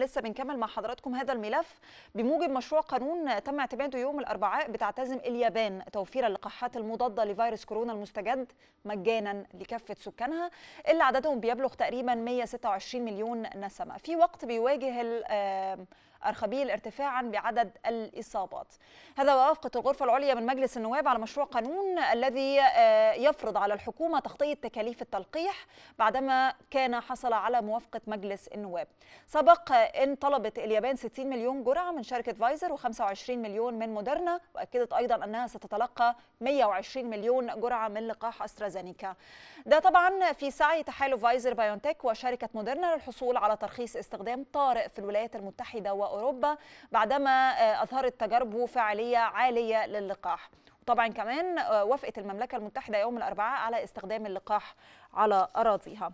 لسه بنكمل مع حضراتكم هذا الملف بموجب مشروع قانون تم اعتماده يوم الاربعاء بتعتزم اليابان توفير اللقاحات المضاده لفيروس كورونا المستجد مجانا لكافه سكانها اللي عددهم بيبلغ تقريبا 126 مليون نسمه في وقت بيواجه أرخبيل ارتفاعا بعدد الإصابات هذا وافقت الغرفة العليا من مجلس النواب على مشروع قانون الذي آه، يفرض على الحكومة تغطية تكاليف التلقيح بعدما كان حصل على موافقة مجلس النواب سبق أن طلبت اليابان 60 مليون جرعة من شركة فايزر و25 مليون من موديرنا وأكدت أيضا أنها ستتلقى 120 مليون جرعة من لقاح أسترازينيكا ده طبعا في سعي تحالف فايزر بايونتك وشركة موديرنا للحصول على ترخيص استخدام طارئ في الولايات المتحدة و وأوروبا بعدما أظهرت تجاربه فعالية عالية للقاح طبعا كمان آه، وافقت المملكة المتحدة يوم الأربعاء على استخدام اللقاح على أراضيها